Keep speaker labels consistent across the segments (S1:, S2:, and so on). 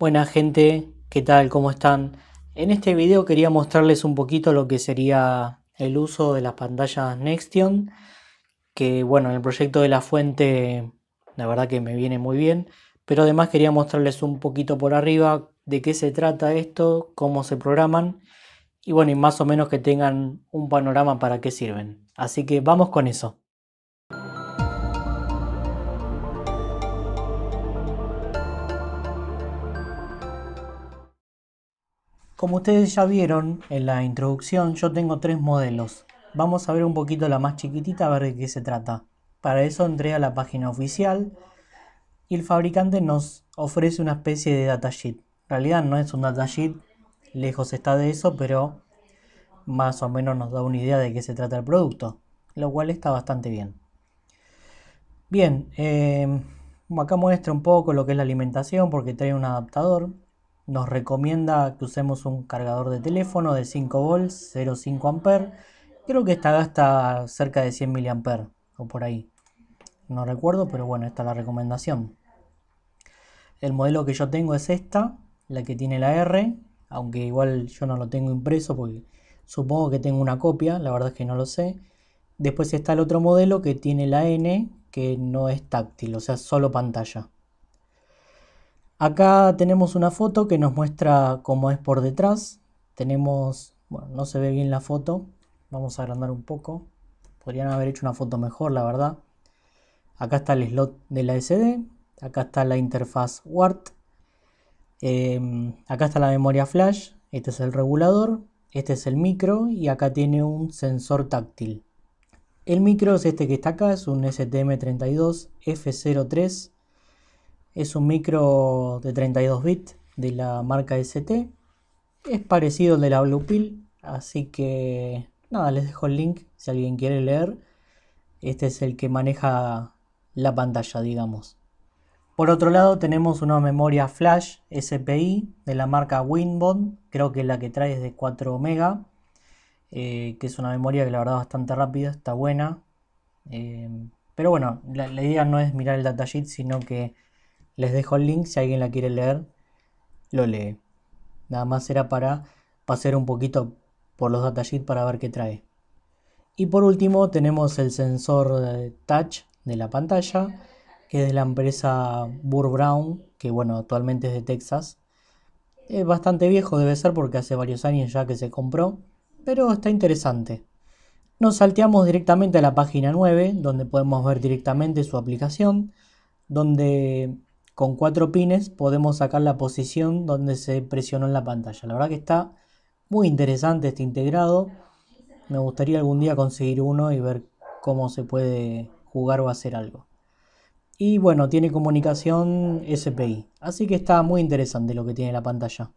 S1: Buena gente, ¿qué tal? ¿Cómo están? En este video quería mostrarles un poquito lo que sería el uso de las pantallas Nextion, que bueno, en el proyecto de la fuente la verdad que me viene muy bien, pero además quería mostrarles un poquito por arriba de qué se trata esto, cómo se programan y bueno, y más o menos que tengan un panorama para qué sirven. Así que vamos con eso. Como ustedes ya vieron en la introducción, yo tengo tres modelos. Vamos a ver un poquito la más chiquitita a ver de qué se trata. Para eso entré a la página oficial y el fabricante nos ofrece una especie de datasheet. En realidad no es un datasheet, lejos está de eso, pero más o menos nos da una idea de qué se trata el producto, lo cual está bastante bien. Bien, eh, acá muestro un poco lo que es la alimentación porque trae un adaptador nos recomienda que usemos un cargador de teléfono de 5 volts, 0,5 A. Creo que esta gasta cerca de 100 mA o por ahí. No recuerdo, pero bueno, esta es la recomendación. El modelo que yo tengo es esta, la que tiene la R, aunque igual yo no lo tengo impreso porque supongo que tengo una copia, la verdad es que no lo sé. Después está el otro modelo que tiene la N, que no es táctil, o sea, solo pantalla. Acá tenemos una foto que nos muestra cómo es por detrás. Tenemos, bueno, no se ve bien la foto. Vamos a agrandar un poco. Podrían haber hecho una foto mejor, la verdad. Acá está el slot de la SD. Acá está la interfaz WART. Em, acá está la memoria flash. Este es el regulador. Este es el micro. Y acá tiene un sensor táctil. El micro es este que está acá. Es un STM32F03 es un micro de 32 bits de la marca ST. Es parecido al de la Blue Pill, así que nada, les dejo el link si alguien quiere leer. Este es el que maneja la pantalla, digamos. Por otro lado tenemos una memoria flash SPI de la marca Winbond, creo que la que trae es de 4 MB, eh, que es una memoria que la verdad bastante rápida, está buena. Eh, pero bueno, la, la idea no es mirar el datasheet, sino que les dejo el link si alguien la quiere leer, lo lee. Nada más era para pasar un poquito por los datasheets para ver qué trae. Y por último tenemos el sensor touch de la pantalla, que es de la empresa Burr Brown, que bueno, actualmente es de Texas. Es bastante viejo debe ser porque hace varios años ya que se compró, pero está interesante. Nos salteamos directamente a la página 9, donde podemos ver directamente su aplicación, donde con cuatro pines podemos sacar la posición donde se presionó en la pantalla. La verdad que está muy interesante este integrado. Me gustaría algún día conseguir uno y ver cómo se puede jugar o hacer algo. Y bueno, tiene comunicación SPI. Así que está muy interesante lo que tiene la pantalla.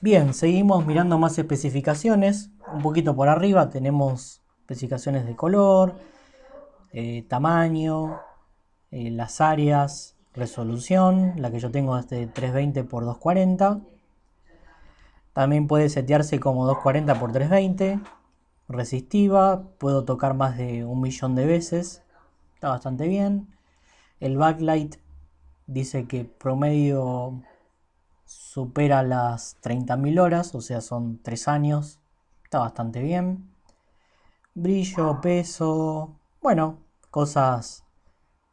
S1: Bien, seguimos mirando más especificaciones. Un poquito por arriba tenemos especificaciones de color, eh, tamaño, eh, las áreas, resolución, la que yo tengo es de 320 x 240. También puede setearse como 240 x 320, resistiva, puedo tocar más de un millón de veces, está bastante bien. El backlight dice que promedio supera las 30.000 horas, o sea, son tres años, está bastante bien. Brillo, peso, bueno, cosas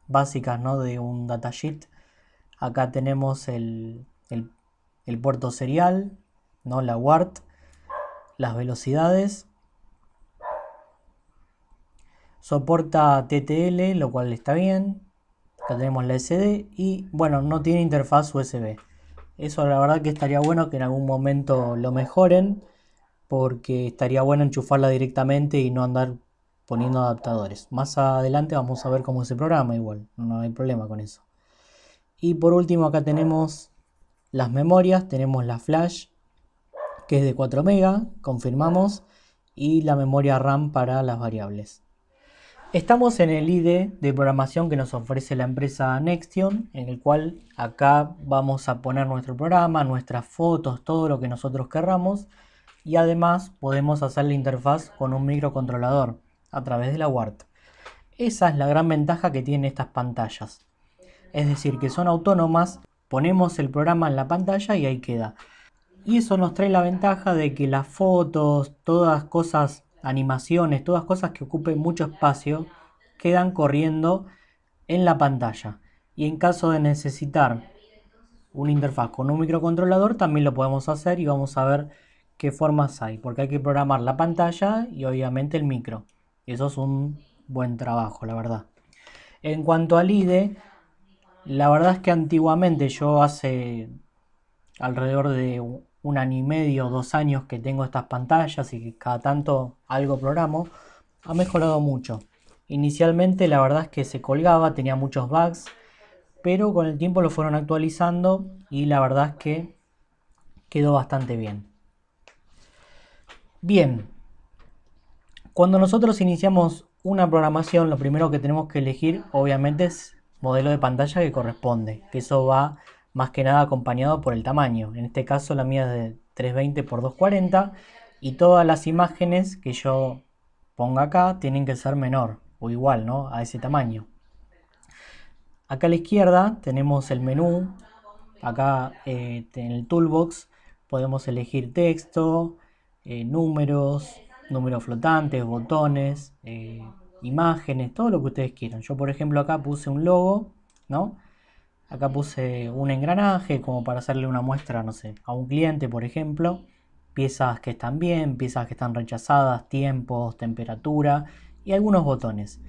S1: básicas ¿no? de un datasheet. Acá tenemos el, el, puerto serial, ¿no? la WART, las velocidades. Soporta TTL, lo cual está bien. Acá tenemos la SD y bueno, no tiene interfaz USB. Eso la verdad que estaría bueno que en algún momento lo mejoren porque estaría bueno enchufarla directamente y no andar poniendo adaptadores. Más adelante vamos a ver cómo se programa igual, no hay problema con eso. Y por último acá tenemos las memorias, tenemos la flash que es de 4 MB, confirmamos, y la memoria RAM para las variables. Estamos en el IDE de programación que nos ofrece la empresa Nextion, en el cual acá vamos a poner nuestro programa, nuestras fotos, todo lo que nosotros querramos, y además podemos hacer la interfaz con un microcontrolador a través de la UART. Esa es la gran ventaja que tienen estas pantallas. Es decir, que son autónomas, ponemos el programa en la pantalla y ahí queda. Y eso nos trae la ventaja de que las fotos, todas cosas, animaciones, todas cosas que ocupen mucho espacio, quedan corriendo en la pantalla. Y en caso de necesitar una interfaz con un microcontrolador, también lo podemos hacer y vamos a ver qué formas hay, porque hay que programar la pantalla y obviamente el micro eso es un buen trabajo, la verdad. En cuanto al IDE, la verdad es que antiguamente yo hace alrededor de un año y medio, dos años que tengo estas pantallas y que cada tanto algo programo, ha mejorado mucho. Inicialmente la verdad es que se colgaba, tenía muchos bugs, pero con el tiempo lo fueron actualizando y la verdad es que quedó bastante bien. Bien, cuando nosotros iniciamos una programación, lo primero que tenemos que elegir, obviamente, es modelo de pantalla que corresponde, que eso va más que nada acompañado por el tamaño. En este caso la mía es de 320 x 240 y todas las imágenes que yo ponga acá tienen que ser menor o igual, A ese tamaño. Acá a la izquierda tenemos el menú, acá eh, en el toolbox podemos elegir texto, eh, números, números flotantes, botones, eh, imágenes, todo lo que ustedes quieran. Yo, por ejemplo, acá puse un logo, ¿no? Acá puse un engranaje como para hacerle una muestra, no sé, a un cliente, por ejemplo. Piezas que están bien, piezas que están rechazadas, tiempos, temperatura y algunos botones.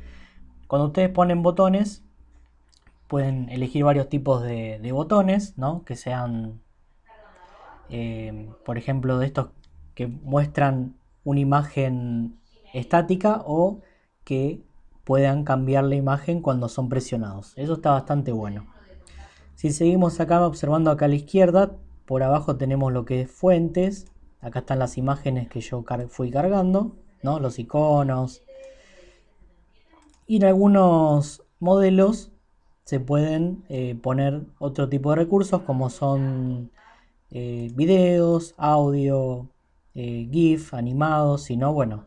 S1: Cuando ustedes ponen botones, pueden elegir varios tipos de, botones, ¿no? Que sean, eh, por ejemplo, de estos que muestran una imagen estática o que puedan cambiar la imagen cuando son presionados. Eso está bastante bueno. Si seguimos acá observando acá a la izquierda, por abajo tenemos lo que es fuentes. Acá están las imágenes que yo fui cargando, ¿no? los iconos. Y en algunos modelos se pueden eh, poner otro tipo de recursos como son eh, videos, audio, eh, GIF, animados, sino bueno,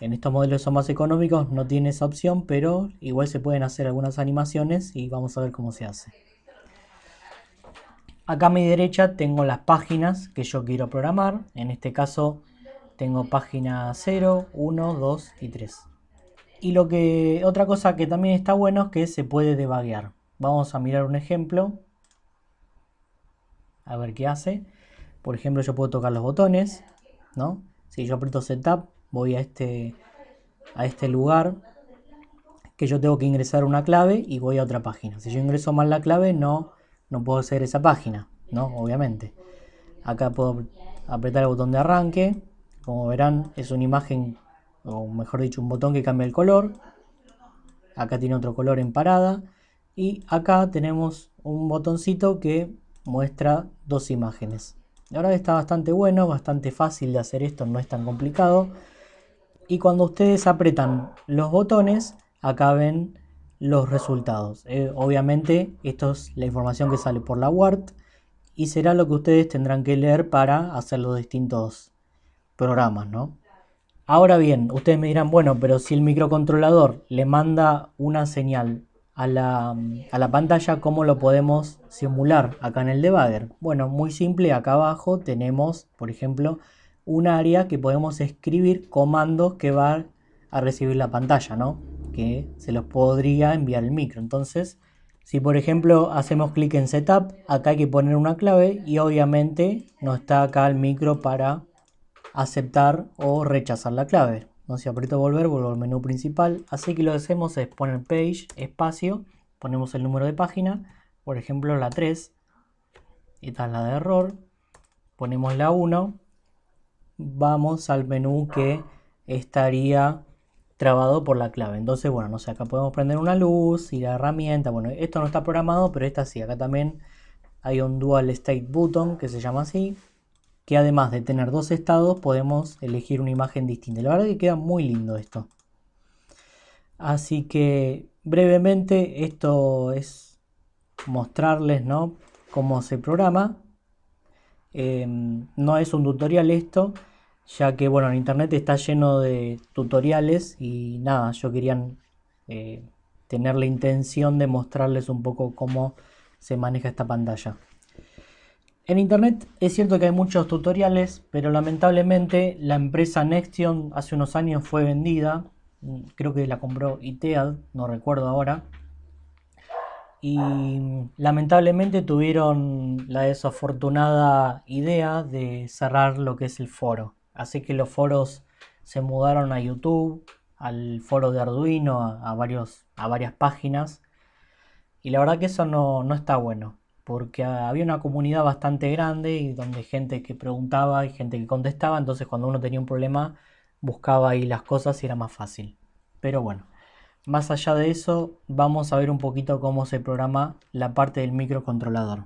S1: en estos modelos son más económicos, no tiene esa opción, pero igual se pueden hacer algunas animaciones y vamos a ver cómo se hace. Acá a mi derecha tengo las páginas que yo quiero programar, en este caso tengo página 0, 1, 2 y 3. Y lo que otra cosa que también está bueno es que se puede debaguear. Vamos a mirar un ejemplo. A ver qué hace. Por ejemplo, yo puedo tocar los botones. Si yo aprieto Setup, voy este, a este, lugar que yo tengo que ingresar una clave y voy a otra página. Si yo ingreso mal la clave, no, no puedo hacer esa página, ¿no? Obviamente. Acá puedo apretar el botón de arranque. Como verán, es una imagen, o mejor dicho, un botón que cambia el color. Acá tiene otro color en parada. Y acá tenemos un botoncito que muestra dos imágenes. La verdad está bastante bueno, bastante fácil de hacer esto, no es tan complicado. Y cuando ustedes apretan los botones, acá ven los resultados. Eh, obviamente esto es la información que sale por la WART y será lo que ustedes tendrán que leer para hacer los distintos programas, Ahora bien, ustedes me dirán, bueno, pero si el microcontrolador le manda una señal a la, pantalla cómo lo podemos simular acá en el debugger. Bueno, muy simple, acá abajo tenemos, por ejemplo, un área que podemos escribir comandos que va a recibir la pantalla, ¿no? Que se los podría enviar el micro. Entonces, si por ejemplo hacemos clic en Setup, acá hay que poner una clave y obviamente no está acá el micro para aceptar o rechazar la clave. ¿no? si aprieto volver, vuelvo al menú principal. Así que lo que hacemos es poner page, espacio, ponemos el número de página, por ejemplo la 3, esta es la de error, ponemos la 1, vamos al menú que estaría trabado por la clave. Entonces, bueno, no sé, acá podemos prender una luz y la herramienta. Bueno, esto no está programado, pero esta sí. Acá también hay un dual state button que se llama así que además de tener dos estados podemos elegir una imagen distinta. La verdad que queda muy lindo esto. Así que brevemente esto es mostrarles ¿no? cómo se programa. Em, no es un tutorial esto, ya que bueno, en internet está lleno de tutoriales y nada, yo quería eh, tener la intención de mostrarles un poco cómo se maneja esta pantalla. En internet es cierto que hay muchos tutoriales, pero lamentablemente la empresa Nextion hace unos años fue vendida. Mm, creo que la compró ITEAD, no recuerdo ahora. Y lamentablemente tuvieron la desafortunada idea de cerrar lo que es el foro. Así que los foros se mudaron a YouTube, al foro de Arduino, a, varios, a varias páginas. Y la verdad que eso no, no está bueno porque había una comunidad bastante grande y donde gente que preguntaba y gente que contestaba, entonces cuando uno tenía un problema buscaba ahí las cosas y era más fácil. Pero bueno, más allá de eso, vamos a ver un poquito cómo se programa la parte del microcontrolador.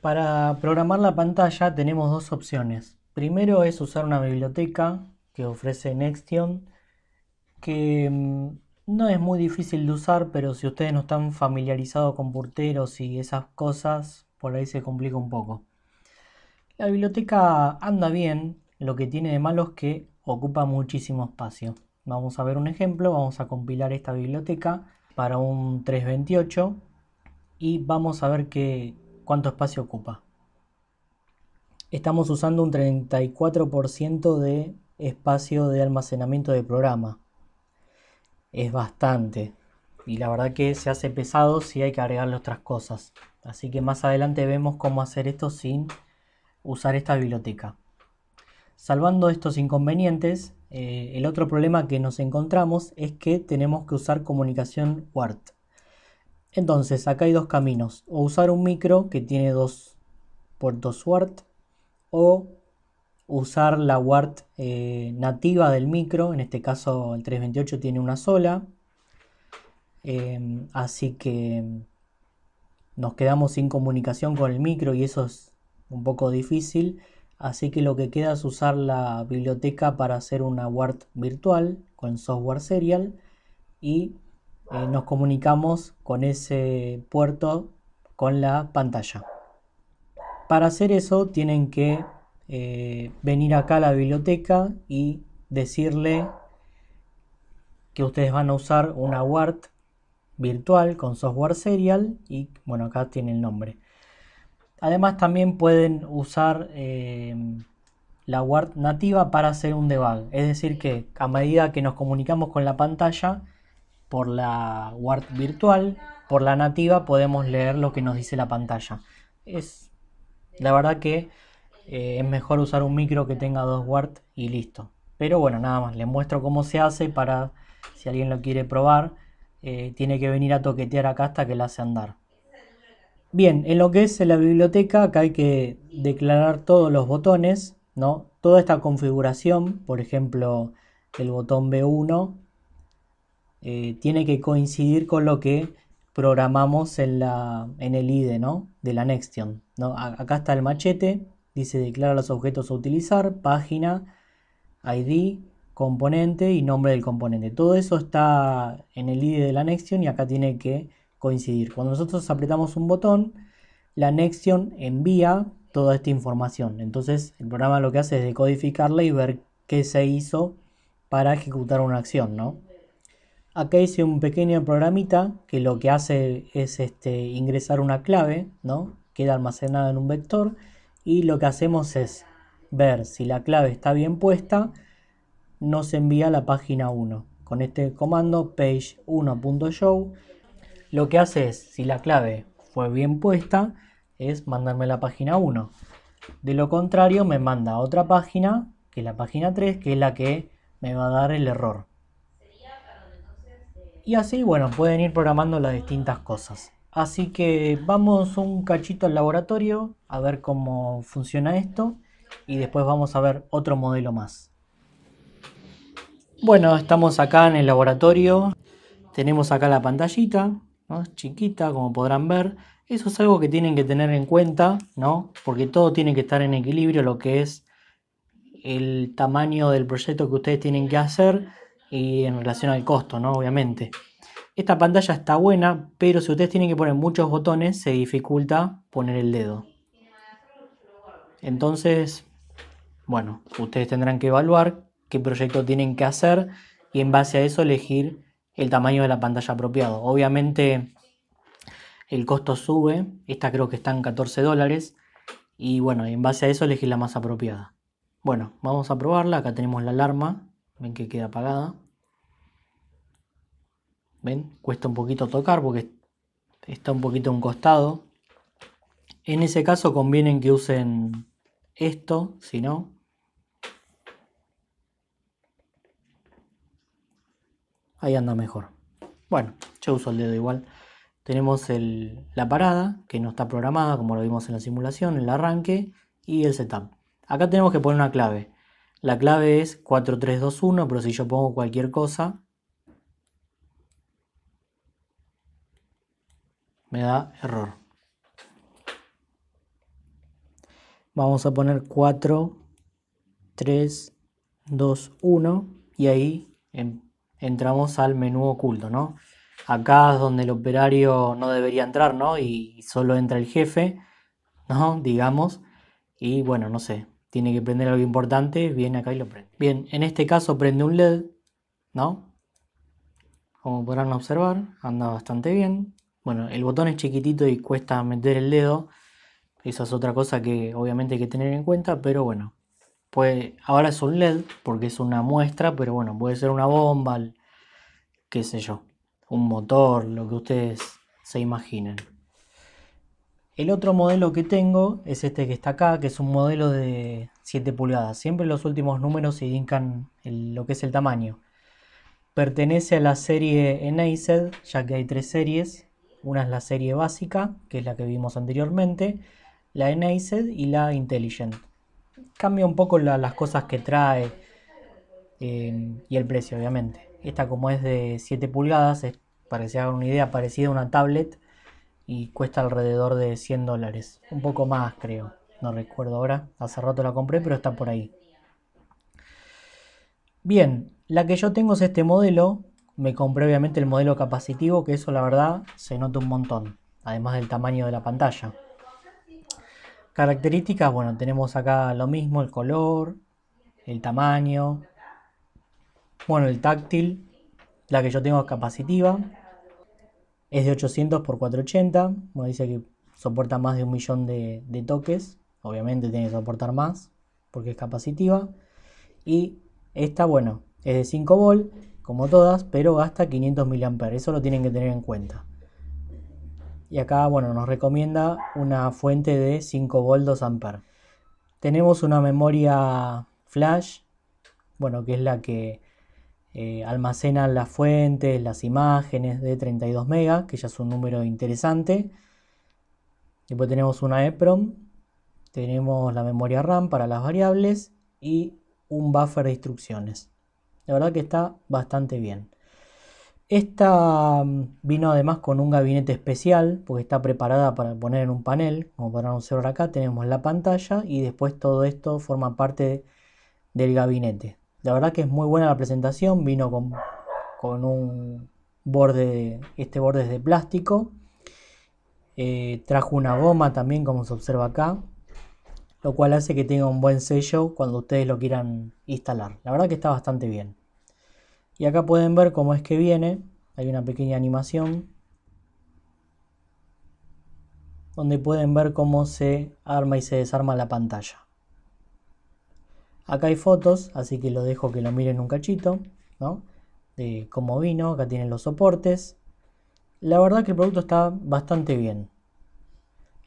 S1: Para programar la pantalla tenemos dos opciones. Primero es usar una biblioteca que ofrece Nextion, que mm, no es muy difícil de usar, pero si ustedes no están familiarizados con porteros y esas cosas, por ahí se complica un poco. La biblioteca anda bien, lo que tiene de malo es que ocupa muchísimo espacio. Vamos a ver un ejemplo, vamos a compilar esta biblioteca para un 328 y vamos a ver cuánto espacio ocupa. Estamos usando un 34% de espacio de almacenamiento de programa es bastante. Y la verdad que se hace pesado si hay que agregarle otras cosas. Así que más adelante vemos cómo hacer esto sin usar esta biblioteca. Salvando estos inconvenientes, eh, el otro problema que nos encontramos es que tenemos que usar comunicación WART. Entonces, acá hay dos caminos. O usar un micro que tiene dos puertos WART o usar la WART eh, nativa del micro, en este caso el 328 tiene una sola, em, así que nos quedamos sin comunicación con el micro y eso es un poco difícil, así que lo que queda es usar la biblioteca para hacer una WART virtual con software serial y eh, nos comunicamos con ese puerto con la pantalla. Para hacer eso tienen que eh, venir acá a la biblioteca y decirle que ustedes van a usar una WART virtual con software serial y bueno acá tiene el nombre además también pueden usar eh, la WART nativa para hacer un debug es decir que a medida que nos comunicamos con la pantalla por la WART virtual por la nativa podemos leer lo que nos dice la pantalla es la verdad que eh, es mejor usar un micro que tenga dos watts y listo. Pero bueno, nada más, les muestro cómo se hace para si alguien lo quiere probar. Eh, tiene que venir a toquetear acá hasta que la hace andar. Bien, en lo que es la biblioteca, acá hay que declarar todos los botones, ¿no? Toda esta configuración, por ejemplo, el botón B1, eh, tiene que coincidir con lo que programamos en, el IDE, ¿no? De la Nextion. Acá está el machete, Dice declara los objetos a utilizar, página, ID, componente y nombre del componente. Todo eso está en el ID de la Nexion y acá tiene que coincidir. Cuando nosotros apretamos un botón, la Nexion envía toda esta información. Entonces el programa lo que hace es decodificarla y ver qué se hizo para ejecutar una acción, ¿no? Acá hice un pequeño programita que lo que hace es este, ingresar una clave, ¿no? Queda almacenada en un vector y lo que hacemos es ver si la clave está bien puesta, nos envía la página 1. Con este comando page1.show lo que hace es, si la clave fue bien puesta, es mandarme la página 1. De lo contrario me manda a otra página, que es la página 3, que es la que me va a dar el error. Y así, bueno, pueden ir programando las distintas cosas. Así que vamos un cachito al laboratorio a ver cómo funciona esto y después vamos a ver otro modelo más. Bueno, estamos acá en el laboratorio. Tenemos acá la pantallita, ¿no? chiquita como podrán ver. Eso es algo que tienen que tener en cuenta, ¿no? Porque todo tiene que estar en equilibrio, lo que es el tamaño del proyecto que ustedes tienen que hacer y en relación al costo, ¿no? Obviamente. Esta pantalla está buena, pero si ustedes tienen que poner muchos botones, se dificulta poner el dedo. Entonces, bueno, ustedes tendrán que evaluar qué proyecto tienen que hacer y en base a eso elegir el tamaño de la pantalla apropiado. Obviamente el costo sube, esta creo que está en 14 dólares y bueno, en base a eso elegir la más apropiada. Bueno, vamos a probarla, acá tenemos la alarma, ven que queda apagada. Cuesta un poquito tocar porque está un poquito a un costado. En ese caso convienen que usen esto, si no. Ahí anda mejor. Bueno, yo uso el dedo igual. Tenemos la parada, que no está programada, como lo vimos en la simulación, el arranque y el setup. Acá tenemos que poner una clave. La clave es 4321, pero si yo pongo cualquier cosa, me da error. Vamos a poner 4, 3, 2, 1 y ahí entramos al menú oculto, ¿no? Acá es donde el operario no debería entrar, ¿no? Y solo entra el jefe, ¿no? Digamos. Y bueno, no sé, tiene que prender algo importante, viene acá y lo prende. Bien, en este caso prende un LED, ¿no? Como podrán observar, anda bastante bien. Bueno, el botón es chiquitito y cuesta meter el dedo. Esa es otra cosa que obviamente hay que tener en cuenta, pero bueno. Pues ahora es un LED porque es una muestra, pero bueno, puede ser una bomba, qué sé yo, un motor, lo que ustedes se imaginen. El otro modelo que tengo es este que está acá, que es un modelo de 7 pulgadas. Siempre los últimos números indican lo que es el tamaño. Pertenece a la serie Enaced, ya que hay tres series. Una es la serie básica, que es la que vimos anteriormente, la Nased y la Intelligent. Cambia un poco las cosas que trae eh, y el precio, obviamente. Esta como es de 7 pulgadas, es, para una idea, parecida a una tablet y cuesta alrededor de 100 dólares. Un poco más, creo. No recuerdo ahora. Hace rato la compré, pero está por ahí. Bien, la que yo tengo es este modelo, me compré obviamente el modelo capacitivo, que eso la verdad se nota un montón, además del tamaño de la pantalla. Características, bueno, tenemos acá lo mismo, el color, el tamaño, bueno, el táctil, la que yo tengo es capacitiva, es de 800 x 480, me dice que soporta más de un millón de, toques, obviamente tiene que soportar más porque es capacitiva. Y esta, bueno, es de 5 volt como todas, pero gasta 500 miliamperes, eso lo tienen que tener en cuenta. Y acá, bueno, nos recomienda una fuente de 5 voltios amperes. Tenemos una memoria flash, bueno, que es la que eh, almacena las fuentes, las imágenes de 32 megas, que ya es un número interesante. Después tenemos una EPROM, tenemos la memoria RAM para las variables y un buffer de instrucciones. La verdad que está bastante bien. Esta mm, vino además con un gabinete especial, porque está preparada para poner en un panel. Como podrán observar acá, tenemos la pantalla y después todo esto forma parte del gabinete. La verdad que es muy buena la presentación, vino con, con un borde, este borde es de plástico. Eh, trajo una goma también, como se observa acá, lo cual hace que tenga un buen sello cuando ustedes lo quieran instalar. La verdad que está bastante bien. Y acá pueden ver cómo es que viene, hay una pequeña animación donde pueden ver cómo se arma y se desarma la pantalla. Acá hay fotos, así que lo dejo que lo miren un cachito, De cómo vino, acá tienen los soportes. La verdad que el producto está bastante bien.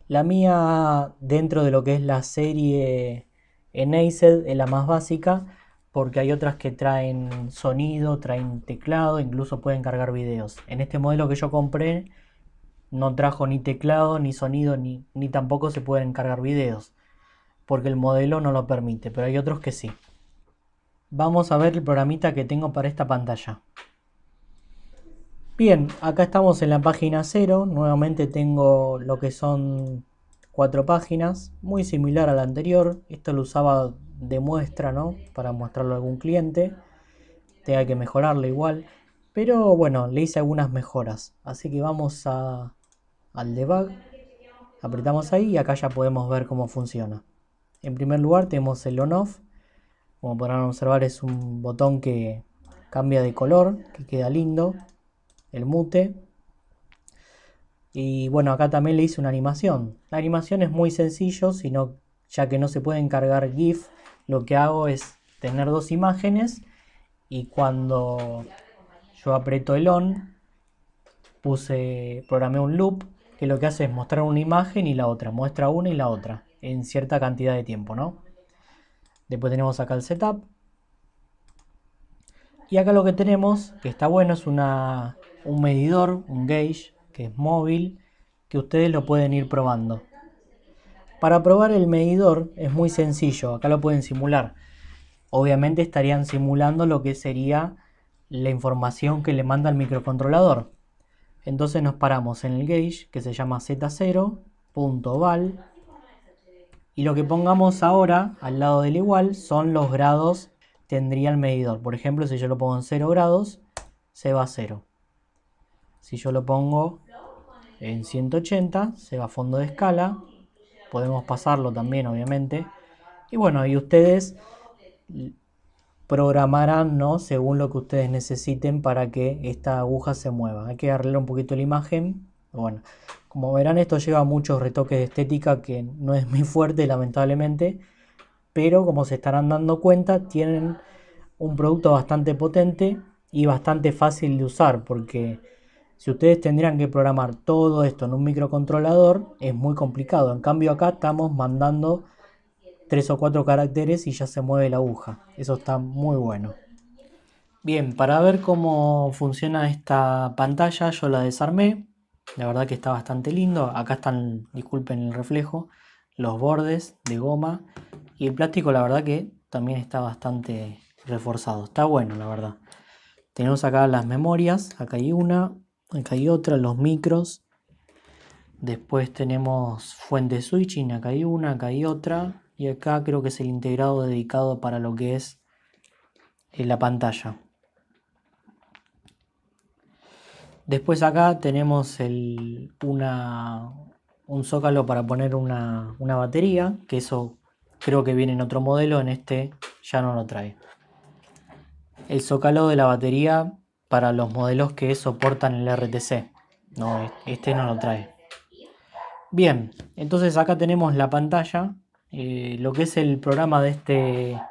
S1: La mía, dentro de lo que es la serie Enaced, es la más básica, porque hay otras que traen sonido, traen teclado, incluso pueden cargar videos. En este modelo que yo compré, no trajo ni teclado, ni sonido, ni, ni tampoco se pueden cargar videos, porque el modelo no lo permite, pero hay otros que sí. Vamos a ver el programita que tengo para esta pantalla. Bien, acá estamos en la página 0. Nuevamente tengo lo que son cuatro páginas, muy similar a la anterior. Esto lo usaba de muestra, ¿no? Para mostrarlo a algún cliente. Tenga que mejorarlo igual. Pero bueno, le hice algunas mejoras. Así que vamos al debug. Apretamos ahí y acá ya podemos ver cómo funciona. En primer lugar tenemos el on-off. Como podrán observar es un botón que cambia de color, que queda lindo el mute. Y bueno, acá también le hice una animación. La animación es muy sencillo, sino ya que no se puede encargar GIF, lo que hago es tener dos imágenes y cuando yo aprieto el on, puse, programé un loop que lo que hace es mostrar una imagen y la otra, muestra una y la otra en cierta cantidad de tiempo, ¿no? Después tenemos acá el setup. Y acá lo que tenemos, que está bueno, es una un medidor, un gauge, que es móvil, que ustedes lo pueden ir probando. Para probar el medidor es muy sencillo, acá lo pueden simular. Obviamente estarían simulando lo que sería la información que le manda el microcontrolador. Entonces nos paramos en el gauge que se llama z0.val y lo que pongamos ahora al lado del igual son los grados que tendría el medidor. Por ejemplo, si yo lo pongo en 0 grados, se va a 0. Si yo lo pongo en 180, se va a fondo de escala. Podemos pasarlo también, obviamente. Y bueno, ahí ustedes programarán, ¿no? Según lo que ustedes necesiten para que esta aguja se mueva. Hay que arreglar un poquito la imagen. Bueno, como verán, esto lleva muchos retoques de estética que no es muy fuerte, lamentablemente. Pero como se estarán dando cuenta, tienen un producto bastante potente y bastante fácil de usar porque si ustedes tendrían que programar todo esto en un microcontrolador, es muy complicado. En cambio acá estamos mandando tres o cuatro caracteres y ya se mueve la aguja. Eso está muy bueno. Bien, para ver cómo funciona esta pantalla, yo la desarmé. La verdad que está bastante lindo. Acá están, disculpen el reflejo, los bordes de goma. Y el plástico la verdad que también está bastante reforzado. Está bueno, la verdad. Tenemos acá las memorias. Acá hay una, Acá hay otra, los micros. Después tenemos fuente switching, acá hay una, acá hay otra. Y acá creo que es el integrado dedicado para lo que es eh, la pantalla. Después acá tenemos el, una, un zócalo para poner una, una batería, que eso creo que viene en otro modelo, en este ya no lo trae. El zócalo de la batería para los modelos que soportan el RTC. No, este no lo trae. Bien, entonces acá tenemos la pantalla, eh, lo que es el programa de este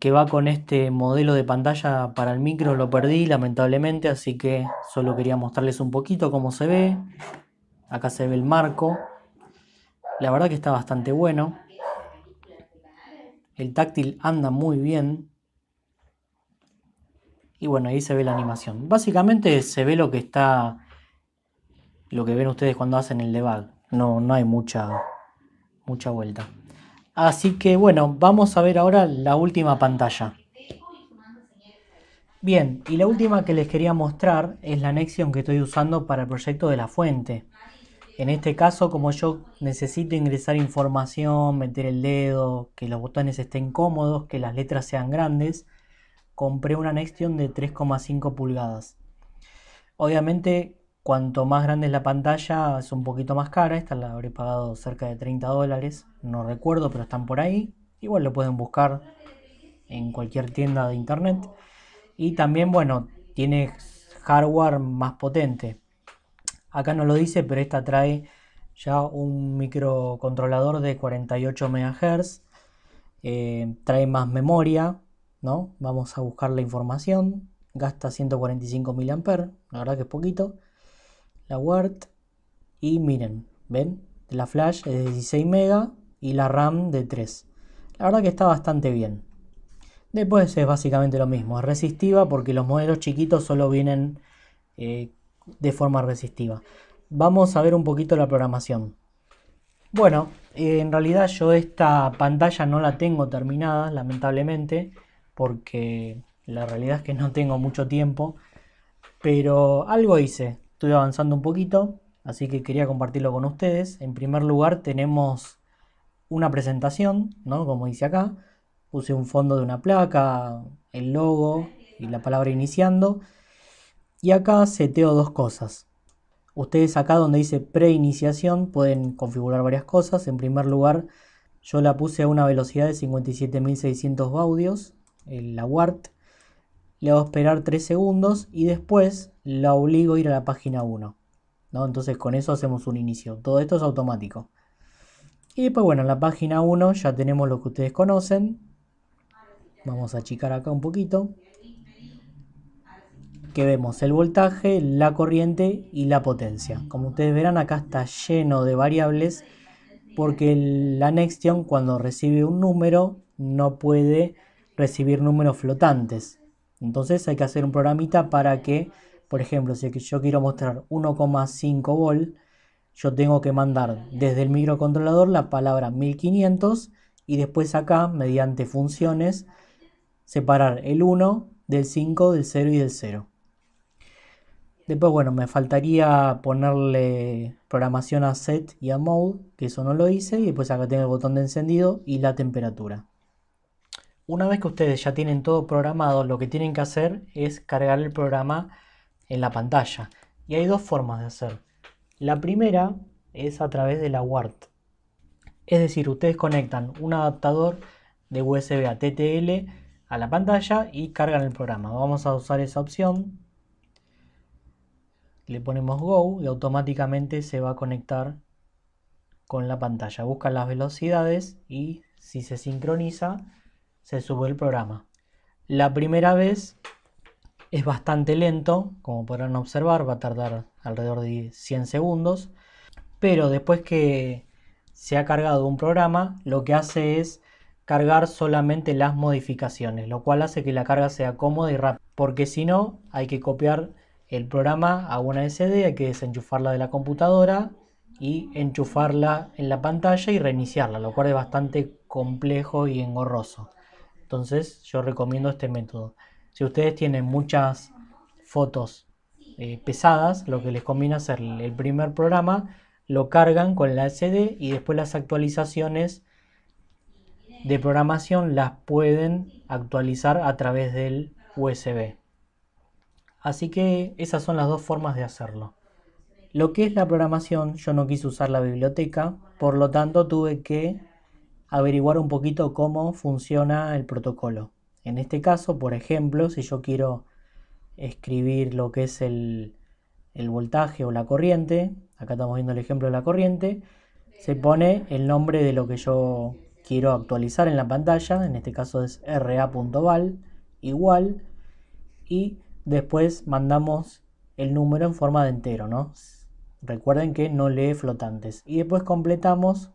S1: que va con este modelo de pantalla para el micro lo perdí lamentablemente, así que solo quería mostrarles un poquito cómo se ve. Acá se ve el marco. La verdad que está bastante bueno. El táctil anda muy bien. Y bueno, ahí se ve la animación. Básicamente se ve lo que está. Lo que ven ustedes cuando hacen el debug. No, no hay mucha, mucha vuelta. Así que bueno, vamos a ver ahora la última pantalla. Bien, y la última que les quería mostrar es la anexión que estoy usando para el proyecto de la fuente. En este caso, como yo necesito ingresar información, meter el dedo, que los botones estén cómodos, que las letras sean grandes, compré una Nextion de 3,5 pulgadas. Obviamente, cuanto más grande es la pantalla, es un poquito más cara. Esta la habré pagado cerca de 30 dólares. No recuerdo, pero están por ahí. Igual lo pueden buscar en cualquier tienda de internet. Y también, bueno, tiene hardware más potente. Acá no lo dice, pero esta trae ya un microcontrolador de 48 MHz. Eh, trae más memoria, ¿no? Vamos a buscar la información, gasta 145 mAh, la verdad que es poquito. La WART y miren, ¿ven? La flash es de 16 MB y la RAM de 3. La verdad que está bastante bien. Después es básicamente lo mismo, es resistiva porque los modelos chiquitos solo vienen eh, de forma resistiva. Vamos a ver un poquito la programación. Bueno, eh, en realidad yo esta pantalla no la tengo terminada, lamentablemente porque la realidad es que no tengo mucho tiempo, pero algo hice, estoy avanzando un poquito, así que quería compartirlo con ustedes. En primer lugar tenemos una presentación, Como dice acá, puse un fondo de una placa, el logo y la palabra iniciando. Y acá seteo dos cosas. Ustedes acá donde dice preiniciación pueden configurar varias cosas. En primer lugar, yo la puse a una velocidad de 57.600 baudios la UART, le a esperar 3 segundos y después la obligo a ir a la página 1. Entonces con eso hacemos un inicio. Todo esto es automático. Y pues bueno, en la página 1 ya tenemos lo que ustedes conocen. Vamos a achicar acá un poquito. Que vemos el voltaje, la corriente y la potencia. Como ustedes verán, acá está lleno de variables porque la Nextion cuando recibe un número no puede recibir números flotantes. Entonces hay que hacer un programita para que, por ejemplo, si yo quiero mostrar 1,5 volt, yo tengo que mandar desde el microcontrolador la palabra 1500 y después acá, mediante funciones, separar el 1 del 5, del 0 y del 0. Después, bueno, me faltaría ponerle programación a set y a mode, que eso no lo hice. Y después acá tengo el botón de encendido y la temperatura. Una vez que ustedes ya tienen todo programado, lo que tienen que hacer es cargar el programa en la pantalla. Y hay dos formas de hacer. La primera es a través de la WART. Es decir, ustedes conectan un adaptador de USB a TTL a la pantalla y cargan el programa. Vamos a usar esa opción. Le ponemos Go y automáticamente se va a conectar con la pantalla. Busca las velocidades y si se sincroniza se sube el programa. La primera vez es bastante lento, como podrán observar, va a tardar alrededor de 100 segundos, pero después que se ha cargado un programa, lo que hace es cargar solamente las modificaciones, lo cual hace que la carga sea cómoda y rápida, porque si no hay que copiar el programa a una SD, hay que desenchufarla de la computadora y enchufarla en la pantalla y reiniciarla, lo cual es bastante complejo y engorroso. Entonces yo recomiendo este método. Si ustedes tienen muchas fotos eh, pesadas, lo que les conviene hacer el primer programa, lo cargan con la SD y después las actualizaciones de programación las pueden actualizar a través del USB. Así que esas son las dos formas de hacerlo. Lo que es la programación, yo no quise usar la biblioteca, por lo tanto tuve que averiguar un poquito cómo funciona el protocolo. En este caso, por ejemplo, si yo quiero escribir lo que es el, voltaje o la corriente, acá estamos viendo el ejemplo de la corriente, se pone el nombre de lo que yo quiero actualizar en la pantalla, en este caso es ra.val, igual, y después mandamos el número en forma de entero, ¿no? Recuerden que no lee flotantes. Y después completamos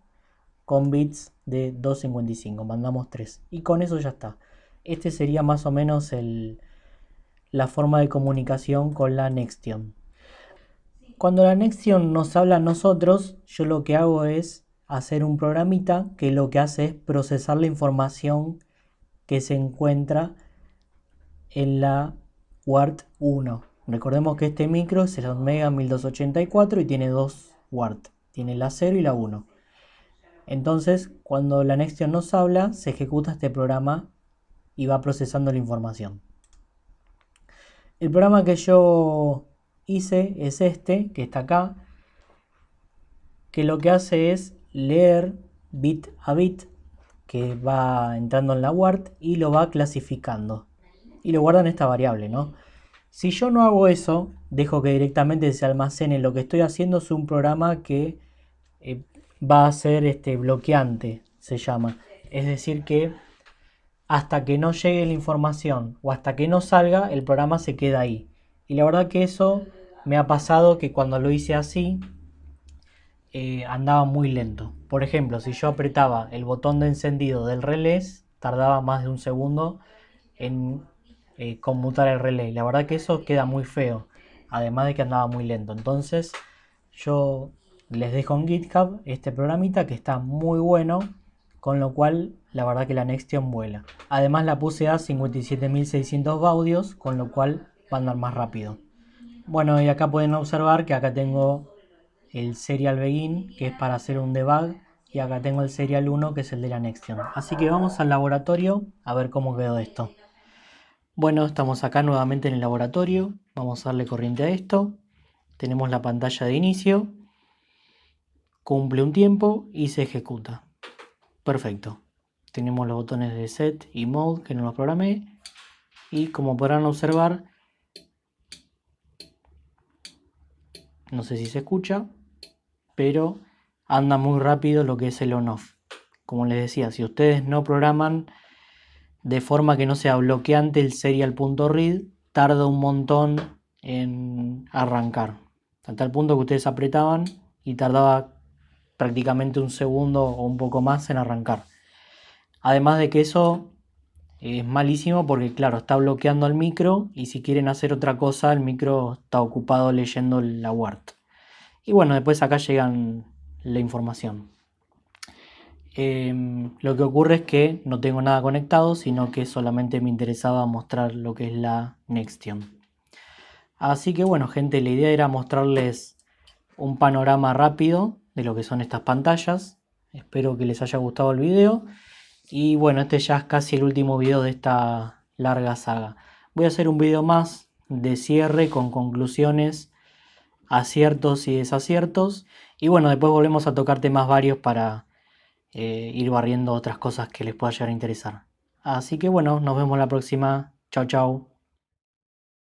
S1: con bits de 2.55, mandamos 3. Y con eso ya está. Este sería más o menos la forma de comunicación con la Nextion Cuando la Nextion nos habla a nosotros, yo lo que hago es hacer un programita que lo que hace es procesar la información que se encuentra en la WART 1. Recordemos que este micro es el Omega 1284 y tiene dos WART, tiene la 0 y la 1. Entonces, cuando la Nextion nos habla, se ejecuta este programa y va procesando la información. El programa que yo hice es este, que está acá, que lo que hace es leer bit a bit, que va entrando en la WART y lo va clasificando. Y lo guarda en esta variable, ¿no? Si yo no hago eso, dejo que directamente se almacene. Lo que estoy haciendo es un programa que eh, va a ser este, bloqueante, se llama. Es decir que hasta que no llegue la información o hasta que no salga, el programa se queda ahí. Y la verdad que eso me ha pasado que cuando lo hice así, eh, andaba muy lento. Por ejemplo, si yo apretaba el botón de encendido del relés, tardaba más de un segundo en eh, conmutar el relé. La verdad que eso queda muy feo, además de que andaba muy lento. Entonces yo les dejo en GitHub este programita que está muy bueno, con lo cual la verdad que la Nextion vuela. Además la puse a 57.600 baudios, con lo cual va a andar más rápido. Bueno, y acá pueden observar que acá tengo el serial begin, que es para hacer un debug, y acá tengo el serial 1, que es el de la Nextion. Así que vamos al laboratorio a ver cómo quedó esto. Bueno, estamos acá nuevamente en el laboratorio. Vamos a darle corriente a esto. Tenemos la pantalla de inicio cumple un tiempo y se ejecuta. Perfecto. Tenemos los botones de set y mode que no los programé. Y como podrán observar, no sé si se escucha, pero anda muy rápido lo que es el on-off. Como les decía, si ustedes no programan de forma que no sea bloqueante el serial.read, tarda un montón en arrancar. hasta tal punto que ustedes apretaban y tardaba prácticamente un segundo o un poco más en arrancar. Además de que eso es malísimo porque claro, está bloqueando el micro y si quieren hacer otra cosa el micro está ocupado leyendo la WART. Y bueno, después acá llegan la información. Em, lo que ocurre es que no tengo nada conectado, sino que solamente me interesaba mostrar lo que es la Nextion. Así que bueno, gente, la idea era mostrarles un panorama rápido de lo que son estas pantallas. Espero que les haya gustado el video. Y bueno, este ya es casi el último video de esta larga saga. Voy a hacer un video más de cierre con conclusiones, aciertos y desaciertos. Y bueno, después volvemos a tocar temas varios para eh, ir barriendo otras cosas que les pueda llegar a interesar. Así que bueno, nos vemos la próxima. Chao, chao.